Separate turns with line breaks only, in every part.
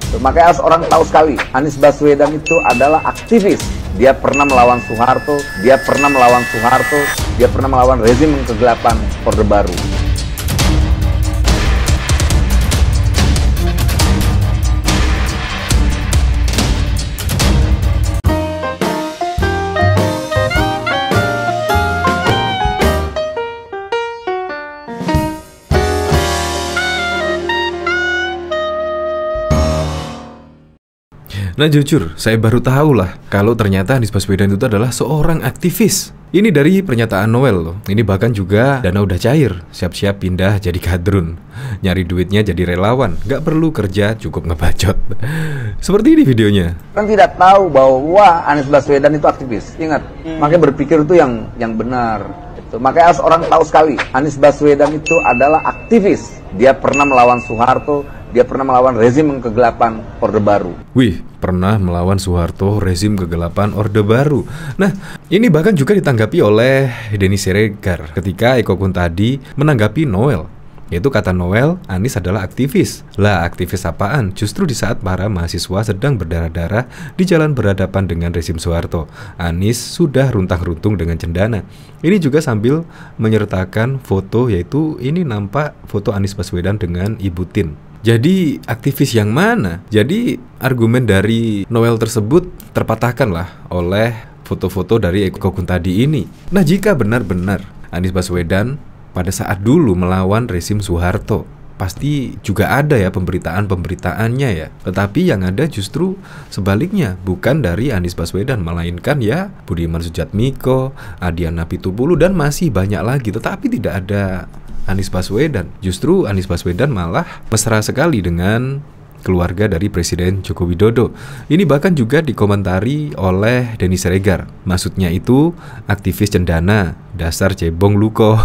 Gitu. Makanya harus orang tahu sekali, Anies Baswedan itu adalah aktivis. Dia pernah melawan Soeharto, dia pernah melawan Soeharto, dia pernah melawan rezim kegelapan Orde Baru. Nah jujur, saya baru tahu lah kalau ternyata Anies Baswedan itu adalah seorang aktivis. Ini dari pernyataan Noel loh. Ini bahkan juga dana udah cair, siap-siap pindah jadi kadrun. Nyari duitnya jadi relawan, nggak perlu kerja, cukup ngebacot. Seperti ini videonya. Kan tidak tahu bahwa Anies Baswedan itu aktivis. Ingat, hmm. makanya berpikir itu yang yang benar. Itu. Makanya harus orang tahu sekali, Anies Baswedan itu adalah aktivis. Dia pernah melawan Soeharto, dia pernah melawan rezim kegelapan Orde Baru. Wih, pernah melawan Soeharto rezim kegelapan Orde Baru. Nah, ini bahkan juga ditanggapi oleh Denny Siregar ketika Eko Kun tadi menanggapi Noel yaitu kata Noel, Anies adalah aktivis. Lah, aktivis apaan? Justru di saat para mahasiswa sedang berdarah-darah di jalan berhadapan dengan rezim Soeharto, Anies sudah runtang-runtung dengan cendana. Ini juga sambil menyertakan foto yaitu ini nampak foto Anies Baswedan dengan Ibu Tin. Jadi aktivis yang mana? Jadi argumen dari Noel tersebut terpatahkan lah oleh foto-foto dari Eko Kun tadi ini. Nah jika benar-benar Anies Baswedan pada saat dulu melawan rezim Soeharto pasti juga ada ya pemberitaan-pemberitaannya ya. Tetapi yang ada justru sebaliknya, bukan dari Anies Baswedan, melainkan ya Budiman Sujatmiko, Adian Napitupulu, dan masih banyak lagi. Tetapi tidak ada Anies Baswedan. Justru Anies Baswedan malah mesra sekali dengan keluarga dari Presiden Joko Widodo. Ini bahkan juga dikomentari oleh Denny Siregar. Maksudnya itu aktivis cendana, dasar cebong luko.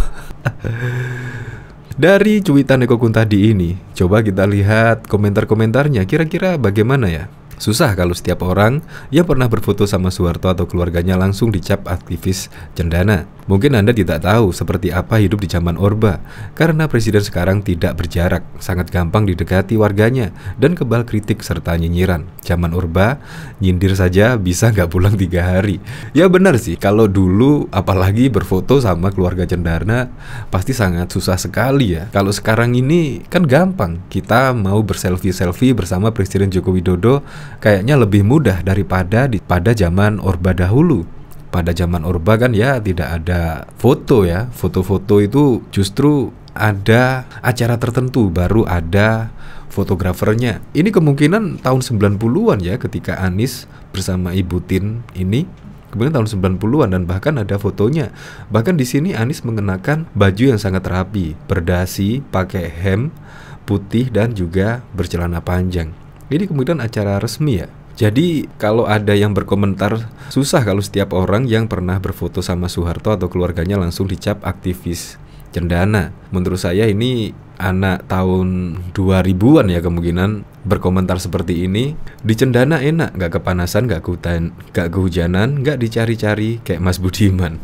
dari cuitan Eko Kuntadi ini, coba kita lihat komentar-komentarnya. Kira-kira bagaimana ya? Susah kalau setiap orang yang pernah berfoto sama Soeharto atau keluarganya langsung dicap aktivis cendana. Mungkin Anda tidak tahu seperti apa hidup di zaman Orba, karena presiden sekarang tidak berjarak, sangat gampang didekati warganya, dan kebal kritik serta nyinyiran. Zaman Orba, nyindir saja bisa nggak pulang tiga hari. Ya benar sih, kalau dulu apalagi berfoto sama keluarga cendana, pasti sangat susah sekali ya. Kalau sekarang ini kan gampang, kita mau berselfie-selfie bersama Presiden Joko Widodo, kayaknya lebih mudah daripada di, pada zaman Orba dahulu. Pada zaman Orba kan ya tidak ada foto ya. Foto-foto itu justru ada acara tertentu baru ada fotografernya. Ini kemungkinan tahun 90-an ya ketika Anis bersama Ibu Tin ini kemudian tahun 90-an dan bahkan ada fotonya. Bahkan di sini Anis mengenakan baju yang sangat rapi, berdasi, pakai hem putih dan juga bercelana panjang. Jadi kemudian acara resmi ya. Jadi kalau ada yang berkomentar susah kalau setiap orang yang pernah berfoto sama Soeharto atau keluarganya langsung dicap aktivis cendana. Menurut saya ini anak tahun 2000-an ya kemungkinan berkomentar seperti ini di cendana enak nggak kepanasan nggak kutan, nggak kehujanan nggak dicari-cari kayak Mas Budiman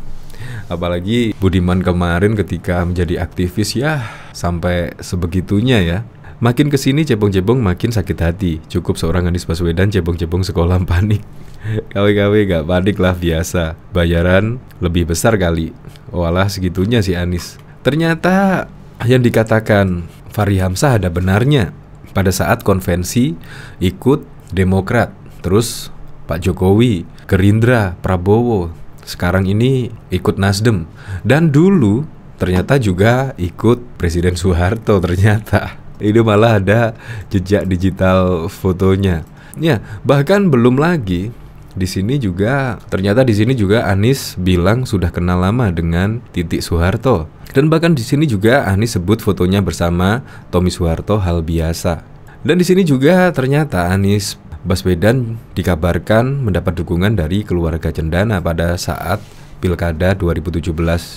apalagi Budiman kemarin ketika menjadi aktivis ya sampai sebegitunya ya Makin kesini cebong-cebong makin sakit hati. Cukup seorang Anies Baswedan cebong-cebong sekolah panik. Kawe-kawe gak panik lah biasa. Bayaran lebih besar kali. Walah oh segitunya si Anies. Ternyata yang dikatakan Fahri Hamzah ada benarnya. Pada saat konvensi ikut Demokrat, terus Pak Jokowi, Gerindra, Prabowo, sekarang ini ikut Nasdem. Dan dulu ternyata juga ikut Presiden Soeharto ternyata ini malah ada jejak digital fotonya. Ya, bahkan belum lagi di sini juga ternyata di sini juga Anis bilang sudah kenal lama dengan Titik Soeharto. Dan bahkan di sini juga Anis sebut fotonya bersama Tommy Soeharto hal biasa. Dan di sini juga ternyata Anis Baswedan dikabarkan mendapat dukungan dari keluarga Cendana pada saat Pilkada 2017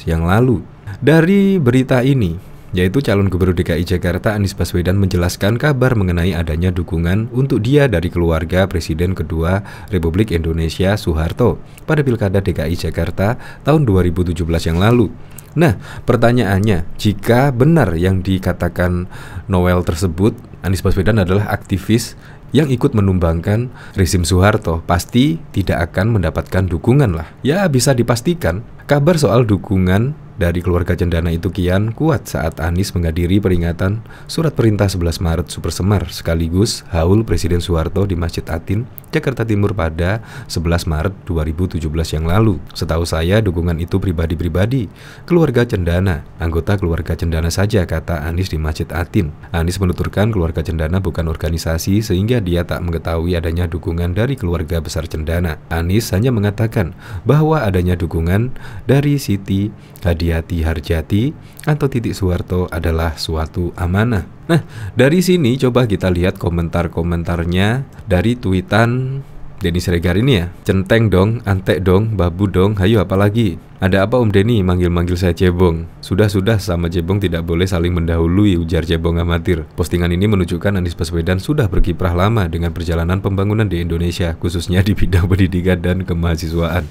yang lalu. Dari berita ini, yaitu calon gubernur DKI Jakarta Anies Baswedan menjelaskan kabar mengenai adanya dukungan untuk dia dari keluarga Presiden kedua Republik Indonesia Soeharto pada Pilkada DKI Jakarta tahun 2017 yang lalu. Nah, pertanyaannya, jika benar yang dikatakan Noel tersebut, Anies Baswedan adalah aktivis yang ikut menumbangkan rezim Soeharto, pasti tidak akan mendapatkan dukungan lah. Ya, bisa dipastikan, kabar soal dukungan dari keluarga cendana itu kian kuat saat Anies menghadiri peringatan Surat Perintah 11 Maret Semar sekaligus haul Presiden Soeharto di Masjid Atin, Jakarta Timur pada 11 Maret 2017 yang lalu. Setahu saya dukungan itu pribadi-pribadi, keluarga cendana, anggota keluarga cendana saja kata Anies di Masjid Atin. Anies menuturkan keluarga cendana bukan organisasi sehingga dia tak mengetahui adanya dukungan dari keluarga besar cendana. Anies hanya mengatakan bahwa adanya dukungan dari Siti Hadiati Harjati atau Titik Suwarto adalah suatu amanah. Nah, dari sini coba kita lihat komentar-komentarnya dari tweetan Denny Siregar ini ya. Centeng dong, antek dong, babu dong, hayo apalagi. Ada apa Om Denny manggil-manggil saya Cebong? Sudah-sudah sama Cebong tidak boleh saling mendahului ujar Cebong amatir. Postingan ini menunjukkan Anies Baswedan sudah berkiprah lama dengan perjalanan pembangunan di Indonesia, khususnya di bidang pendidikan dan kemahasiswaan.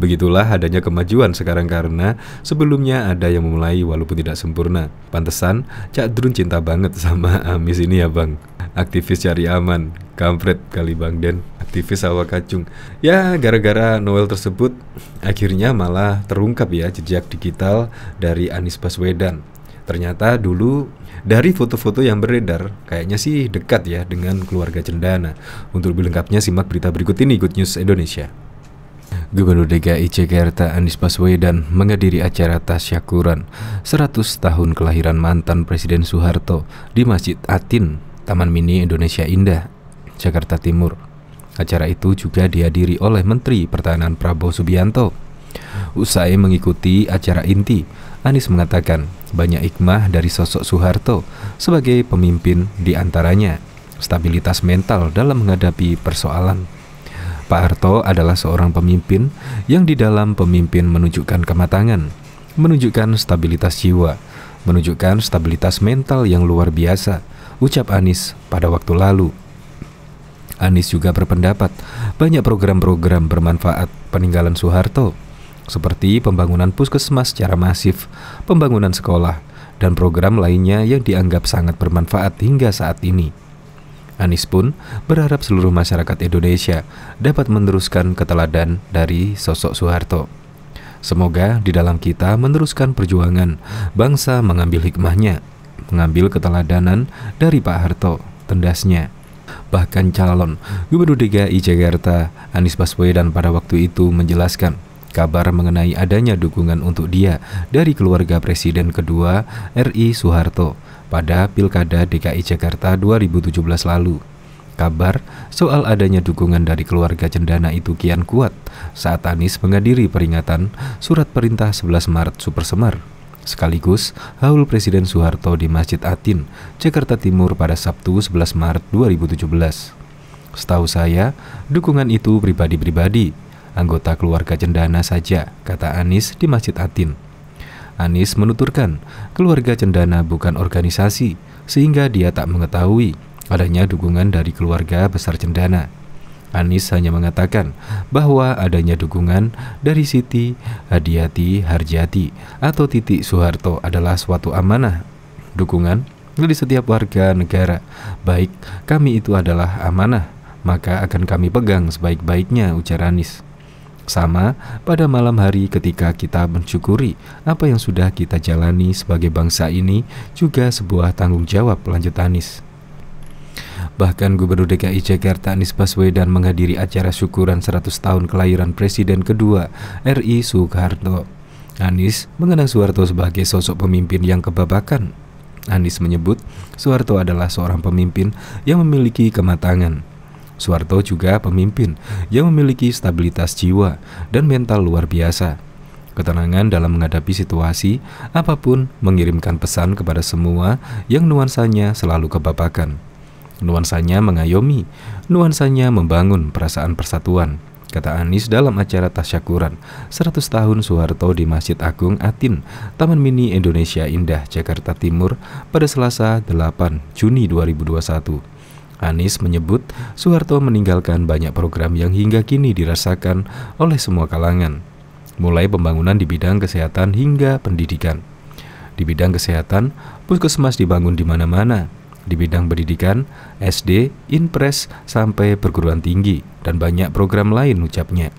Begitulah adanya kemajuan sekarang karena sebelumnya ada yang memulai walaupun tidak sempurna. Pantesan, Cak Drun cinta banget sama Amis ini ya Bang. Aktivis cari aman, kampret kali Bang Den. Aktivis awak kacung. Ya, gara-gara Noel tersebut, akhirnya malah terungkap ya jejak digital dari Anies Baswedan. Ternyata dulu dari foto-foto yang beredar kayaknya sih dekat ya dengan keluarga Cendana. Untuk lebih lengkapnya simak berita berikut ini Good News Indonesia. Gubernur DKI Jakarta Anies Baswedan menghadiri acara tasyakuran 100 tahun kelahiran mantan Presiden Soeharto di Masjid Atin, Taman Mini Indonesia Indah, Jakarta Timur. Acara itu juga dihadiri oleh Menteri Pertahanan Prabowo Subianto. Usai mengikuti acara inti, Anies mengatakan banyak hikmah dari sosok Soeharto sebagai pemimpin di antaranya stabilitas mental dalam menghadapi persoalan. Pak Harto adalah seorang pemimpin yang di dalam pemimpin menunjukkan kematangan, menunjukkan stabilitas jiwa, menunjukkan stabilitas mental yang luar biasa, ucap Anies pada waktu lalu. Anies juga berpendapat banyak program-program bermanfaat peninggalan Soeharto, seperti pembangunan puskesmas secara masif, pembangunan sekolah, dan program lainnya yang dianggap sangat bermanfaat hingga saat ini. Anies pun berharap seluruh masyarakat Indonesia dapat meneruskan keteladan dari sosok Soeharto. Semoga di dalam kita meneruskan perjuangan bangsa mengambil hikmahnya, mengambil keteladanan dari Pak Harto, tendasnya bahkan calon Gubernur DKI Jakarta Anies Baswedan pada waktu itu menjelaskan kabar mengenai adanya dukungan untuk dia dari keluarga Presiden kedua RI Soeharto pada Pilkada DKI Jakarta 2017 lalu. Kabar soal adanya dukungan dari keluarga cendana itu kian kuat saat Anies menghadiri peringatan Surat Perintah 11 Maret Super Semar sekaligus haul Presiden Soeharto di Masjid Atin, Jakarta Timur pada Sabtu 11 Maret 2017. Setahu saya, dukungan itu pribadi-pribadi, anggota keluarga Cendana saja, kata Anis di Masjid Atin. Anis menuturkan, keluarga Cendana bukan organisasi, sehingga dia tak mengetahui adanya dukungan dari keluarga besar Cendana. Anies hanya mengatakan bahwa adanya dukungan dari Siti Hadiati Harjati atau Titik Soeharto adalah suatu amanah. Dukungan dari setiap warga negara, baik kami itu adalah amanah, maka akan kami pegang sebaik-baiknya ujar Anies. Sama pada malam hari ketika kita mensyukuri apa yang sudah kita jalani sebagai bangsa ini juga sebuah tanggung jawab lanjut Anies. Bahkan Gubernur DKI Jakarta Anies Baswedan menghadiri acara syukuran 100 tahun kelahiran Presiden kedua RI Soekarno. Anies mengenang Soeharto sebagai sosok pemimpin yang kebabakan. Anies menyebut Soeharto adalah seorang pemimpin yang memiliki kematangan. Soeharto juga pemimpin yang memiliki stabilitas jiwa dan mental luar biasa ketenangan dalam menghadapi situasi apapun mengirimkan pesan kepada semua yang nuansanya selalu kebabakan. Nuansanya mengayomi, nuansanya membangun perasaan persatuan, kata Anies dalam acara tasyakuran 100 tahun Soeharto di Masjid Agung Atin, Taman Mini Indonesia Indah, Jakarta Timur pada Selasa 8 Juni 2021. Anies menyebut Soeharto meninggalkan banyak program yang hingga kini dirasakan oleh semua kalangan, mulai pembangunan di bidang kesehatan hingga pendidikan. Di bidang kesehatan, puskesmas dibangun di mana-mana, di bidang pendidikan, SD, impres, sampai perguruan tinggi, dan banyak program lain ucapnya.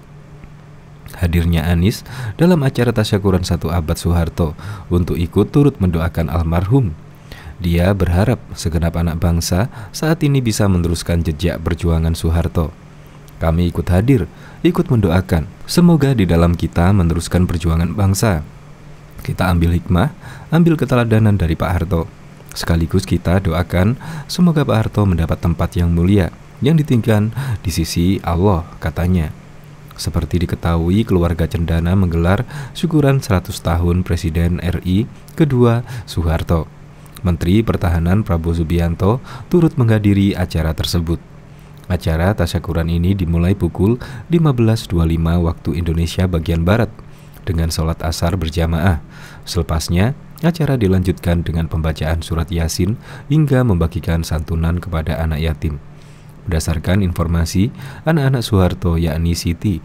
Hadirnya Anies dalam acara tasyakuran satu abad Soeharto untuk ikut turut mendoakan almarhum. Dia berharap segenap anak bangsa saat ini bisa meneruskan jejak perjuangan Soeharto. Kami ikut hadir, ikut mendoakan. Semoga di dalam kita meneruskan perjuangan bangsa. Kita ambil hikmah, ambil keteladanan dari Pak Harto. Sekaligus kita doakan semoga Pak Harto mendapat tempat yang mulia yang ditinggikan di sisi Allah katanya. Seperti diketahui, keluarga Cendana menggelar syukuran 100 tahun Presiden RI kedua Soeharto. Menteri Pertahanan Prabowo Subianto turut menghadiri acara tersebut. Acara tasyakuran ini dimulai pukul 15.25 waktu Indonesia bagian Barat dengan sholat asar berjamaah. Selepasnya, Acara dilanjutkan dengan pembacaan surat Yasin hingga membagikan santunan kepada anak yatim. Berdasarkan informasi, anak-anak Soeharto yakni Siti,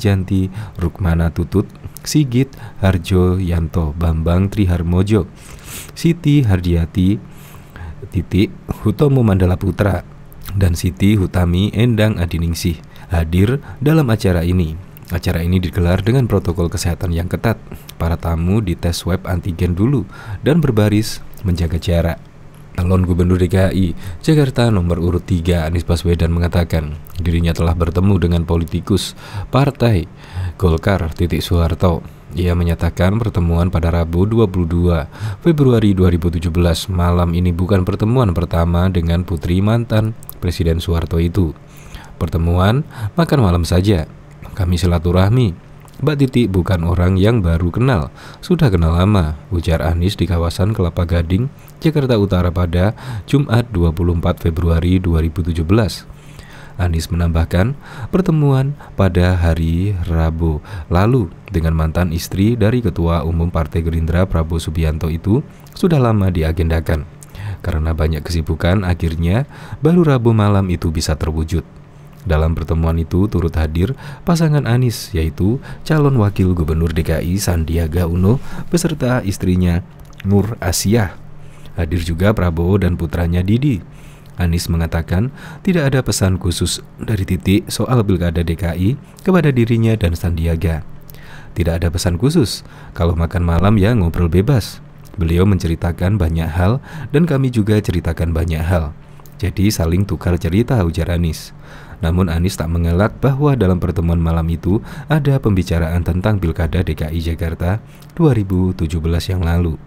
Janti, Rukmana Tutut, Sigit, Harjo, Yanto, Bambang Triharmojo, Siti Hardiati, Titik, Hutomo Mandala Putra, dan Siti Hutami Endang Adiningsih hadir dalam acara ini. Acara ini digelar dengan protokol kesehatan yang ketat para tamu di tes swab antigen dulu dan berbaris menjaga jarak. Calon Gubernur DKI Jakarta nomor urut 3 Anies Baswedan mengatakan dirinya telah bertemu dengan politikus partai Golkar Titik Soeharto. Ia menyatakan pertemuan pada Rabu 22 Februari 2017 malam ini bukan pertemuan pertama dengan putri mantan Presiden Soeharto itu. Pertemuan makan malam saja. Kami silaturahmi, Mbak Titi bukan orang yang baru kenal, sudah kenal lama, ujar Anies di kawasan Kelapa Gading, Jakarta Utara pada Jumat 24 Februari 2017. Anies menambahkan pertemuan pada hari Rabu lalu dengan mantan istri dari Ketua Umum Partai Gerindra Prabowo Subianto itu sudah lama diagendakan. Karena banyak kesibukan, akhirnya baru Rabu malam itu bisa terwujud. Dalam pertemuan itu turut hadir pasangan Anis yaitu calon wakil gubernur DKI Sandiaga Uno beserta istrinya Nur Asia. Hadir juga Prabowo dan putranya Didi. Anis mengatakan tidak ada pesan khusus dari titik soal pilkada DKI kepada dirinya dan Sandiaga. Tidak ada pesan khusus, kalau makan malam ya ngobrol bebas. Beliau menceritakan banyak hal dan kami juga ceritakan banyak hal. Jadi saling tukar cerita ujar Anis. Namun Anis tak mengelak bahwa dalam pertemuan malam itu ada pembicaraan tentang Pilkada DKI Jakarta 2017 yang lalu.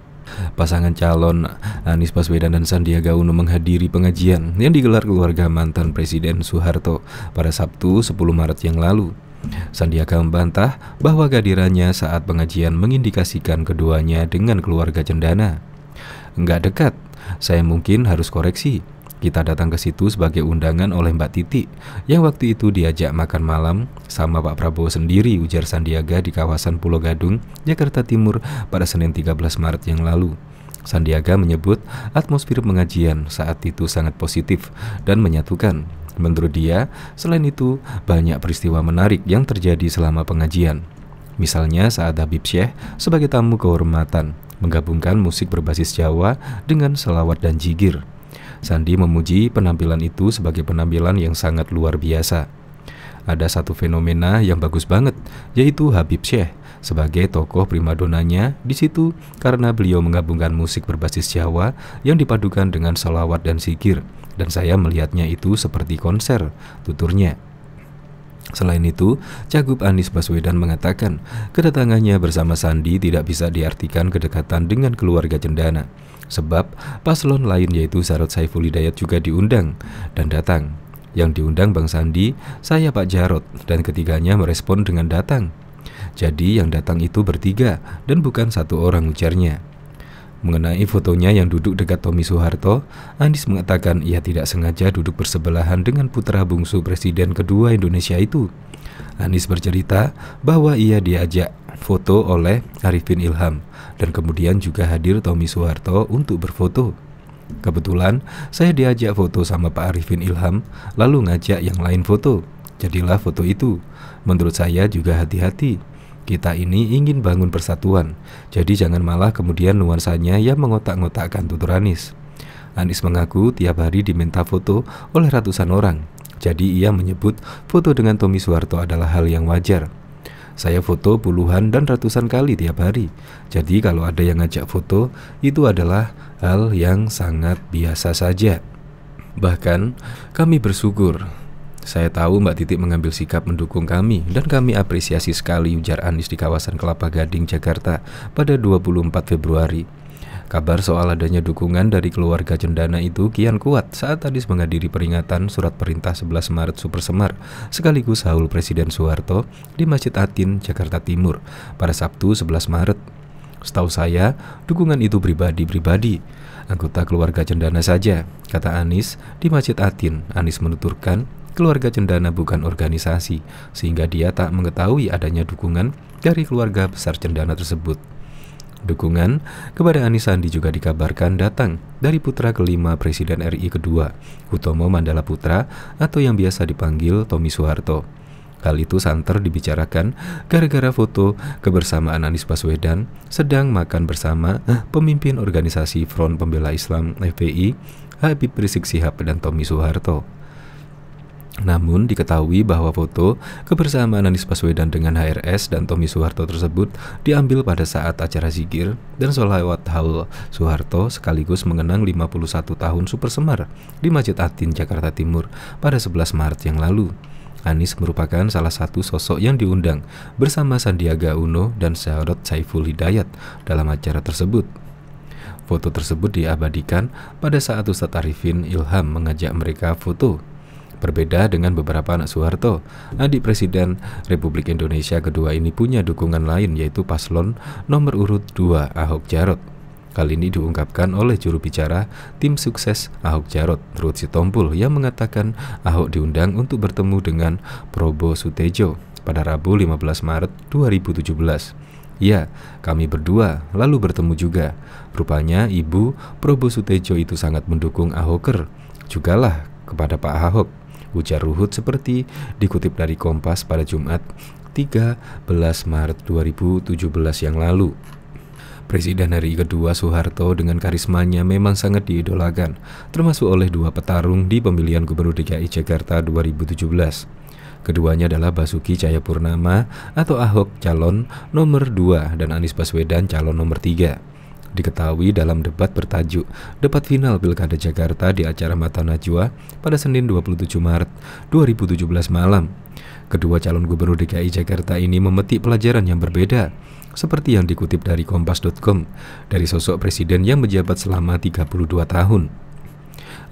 Pasangan calon Anis Baswedan dan Sandiaga Uno menghadiri pengajian yang digelar keluarga mantan Presiden Soeharto pada Sabtu 10 Maret yang lalu. Sandiaga membantah bahwa kehadirannya saat pengajian mengindikasikan keduanya dengan keluarga cendana. Enggak dekat, saya mungkin harus koreksi. Kita datang ke situ sebagai undangan oleh Mbak Titi yang waktu itu diajak makan malam sama Pak Prabowo sendiri ujar Sandiaga di kawasan Pulau Gadung, Jakarta Timur pada Senin 13 Maret yang lalu. Sandiaga menyebut atmosfer pengajian saat itu sangat positif dan menyatukan. Menurut dia, selain itu banyak peristiwa menarik yang terjadi selama pengajian. Misalnya saat Habib Syekh sebagai tamu kehormatan menggabungkan musik berbasis Jawa dengan selawat dan jigir. Sandi memuji penampilan itu sebagai penampilan yang sangat luar biasa. Ada satu fenomena yang bagus banget, yaitu Habib Syekh sebagai tokoh primadonanya di situ karena beliau menggabungkan musik berbasis Jawa yang dipadukan dengan selawat dan sikir dan saya melihatnya itu seperti konser, tuturnya. Selain itu, Cagup Anies Baswedan mengatakan kedatangannya bersama Sandi tidak bisa diartikan kedekatan dengan keluarga cendana. Sebab paslon lain yaitu Sarot Saiful Hidayat juga diundang dan datang. Yang diundang Bang Sandi, saya Pak Jarot, dan ketiganya merespon dengan datang. Jadi yang datang itu bertiga dan bukan satu orang ujarnya. Mengenai fotonya yang duduk dekat Tommy Soeharto, Anies mengatakan ia tidak sengaja duduk bersebelahan dengan putra bungsu presiden kedua Indonesia itu. Anies bercerita bahwa ia diajak foto oleh Arifin Ilham dan kemudian juga hadir Tommy Soeharto untuk berfoto. Kebetulan saya diajak foto sama Pak Arifin Ilham, lalu ngajak yang lain foto. Jadilah foto itu. Menurut saya juga hati-hati kita ini ingin bangun persatuan, jadi jangan malah kemudian nuansanya yang mengotak-ngotakkan tutur Anis. Anis mengaku tiap hari diminta foto oleh ratusan orang, jadi ia menyebut foto dengan Tommy Suwarto adalah hal yang wajar. Saya foto puluhan dan ratusan kali tiap hari, jadi kalau ada yang ngajak foto, itu adalah hal yang sangat biasa saja. Bahkan, kami bersyukur saya tahu Mbak Titik mengambil sikap mendukung kami dan kami apresiasi sekali ujar Anies di kawasan Kelapa Gading, Jakarta pada 24 Februari. Kabar soal adanya dukungan dari keluarga Cendana itu kian kuat saat tadi menghadiri peringatan Surat Perintah 11 Maret Super Semar sekaligus haul Presiden Soeharto di Masjid Atin, Jakarta Timur pada Sabtu 11 Maret. Setahu saya, dukungan itu pribadi-pribadi. Anggota keluarga cendana saja, kata Anis di Masjid Atin. Anis menuturkan, Keluarga Cendana bukan organisasi, sehingga dia tak mengetahui adanya dukungan dari keluarga besar Cendana tersebut. Dukungan kepada Anis Sandi juga dikabarkan datang dari putra kelima Presiden RI kedua, Utomo Mandala Putra atau yang biasa dipanggil Tommy Soeharto. Hal itu santer dibicarakan gara-gara foto kebersamaan Anies Baswedan sedang makan bersama eh, pemimpin organisasi Front Pembela Islam FPI Habib Rizik Sihab dan Tommy Soeharto. Namun diketahui bahwa foto kebersamaan Anies Baswedan dengan HRS dan Tommy Soeharto tersebut diambil pada saat acara zikir dan sholawat haul Soeharto sekaligus mengenang 51 tahun Super Semar di Masjid Atin, Jakarta Timur pada 11 Maret yang lalu. Anies merupakan salah satu sosok yang diundang bersama Sandiaga Uno dan Syahrot Saiful Hidayat dalam acara tersebut. Foto tersebut diabadikan pada saat Ustadz Arifin Ilham mengajak mereka foto Berbeda dengan beberapa anak Soeharto, adik Presiden Republik Indonesia kedua ini punya dukungan lain yaitu paslon nomor urut 2 Ahok Jarot. Kali ini diungkapkan oleh juru bicara tim sukses Ahok Jarot, Ruth Sitompul, yang mengatakan Ahok diundang untuk bertemu dengan Probo Sutejo pada Rabu 15 Maret 2017. Ya, kami berdua lalu bertemu juga. Rupanya Ibu Probo Sutejo itu sangat mendukung Ahoker. Jugalah kepada Pak Ahok ujar Ruhut seperti dikutip dari Kompas pada Jumat 13 Maret 2017 yang lalu. Presiden hari kedua Soeharto dengan karismanya memang sangat diidolakan, termasuk oleh dua petarung di pemilihan Gubernur DKI Jakarta 2017. Keduanya adalah Basuki Cahayapurnama atau Ahok calon nomor 2 dan Anies Baswedan calon nomor 3 diketahui dalam debat bertajuk Debat Final Pilkada Jakarta di acara Mata Najwa pada Senin 27 Maret 2017 malam. Kedua calon gubernur DKI Jakarta ini memetik pelajaran yang berbeda, seperti yang dikutip dari kompas.com, dari sosok presiden yang menjabat selama 32 tahun.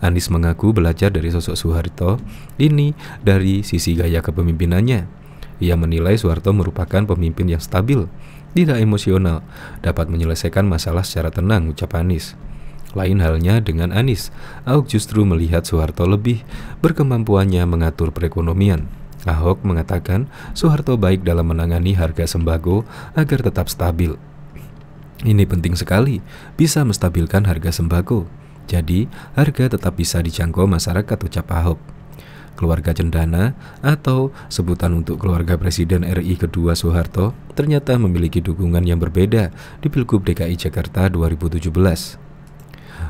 Anies mengaku belajar dari sosok Soeharto ini dari sisi gaya kepemimpinannya. Ia menilai Soeharto merupakan pemimpin yang stabil, tidak emosional, dapat menyelesaikan masalah secara tenang, ucap Anies. Lain halnya dengan Anies, Ahok justru melihat Soeharto lebih berkemampuannya mengatur perekonomian. Ahok mengatakan Soeharto baik dalam menangani harga sembako agar tetap stabil. Ini penting sekali, bisa menstabilkan harga sembako. Jadi, harga tetap bisa dijangkau masyarakat, ucap Ahok keluarga Cendana, atau sebutan untuk keluarga Presiden RI kedua Soeharto, ternyata memiliki dukungan yang berbeda di Pilgub DKI Jakarta 2017.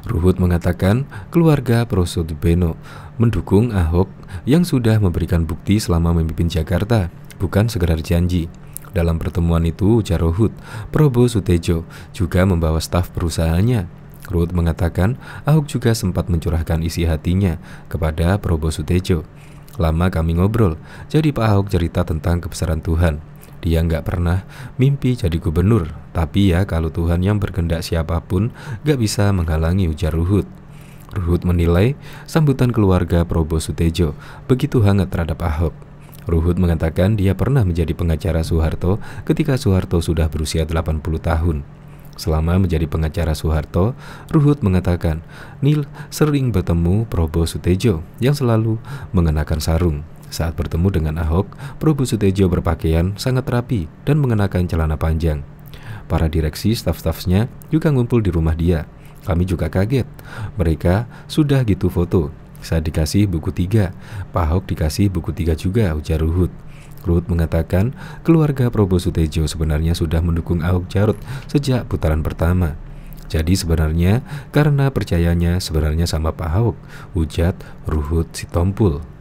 Ruhut mengatakan keluarga Prosud Beno mendukung Ahok yang sudah memberikan bukti selama memimpin Jakarta, bukan sekedar janji. Dalam pertemuan itu, ujar Ruhut, Probo Sutejo juga membawa staf perusahaannya Ruhut mengatakan Ahok juga sempat mencurahkan isi hatinya kepada Probo Sutejo. Lama kami ngobrol, jadi Pak Ahok cerita tentang kebesaran Tuhan. Dia nggak pernah mimpi jadi gubernur, tapi ya kalau Tuhan yang berkendak siapapun nggak bisa menghalangi ujar Ruhut. Ruhut menilai sambutan keluarga Probo Sutejo begitu hangat terhadap Ahok. Ruhut mengatakan dia pernah menjadi pengacara Soeharto ketika Soeharto sudah berusia 80 tahun. Selama menjadi pengacara Soeharto, Ruhut mengatakan Nil sering bertemu Probo Sutejo yang selalu mengenakan sarung. Saat bertemu dengan Ahok, Probo Sutejo berpakaian sangat rapi dan mengenakan celana panjang. Para direksi staf-stafnya juga ngumpul di rumah dia. Kami juga kaget. Mereka sudah gitu foto. Saya dikasih buku tiga, Pak Ahok dikasih buku tiga juga, ujar Ruhut. Ruhut mengatakan, keluarga Prabowo Sutejo sebenarnya sudah mendukung Ahok Jarot sejak putaran pertama. Jadi sebenarnya karena percayanya sebenarnya sama Pak Ahok, ujat Ruhut Sitompul.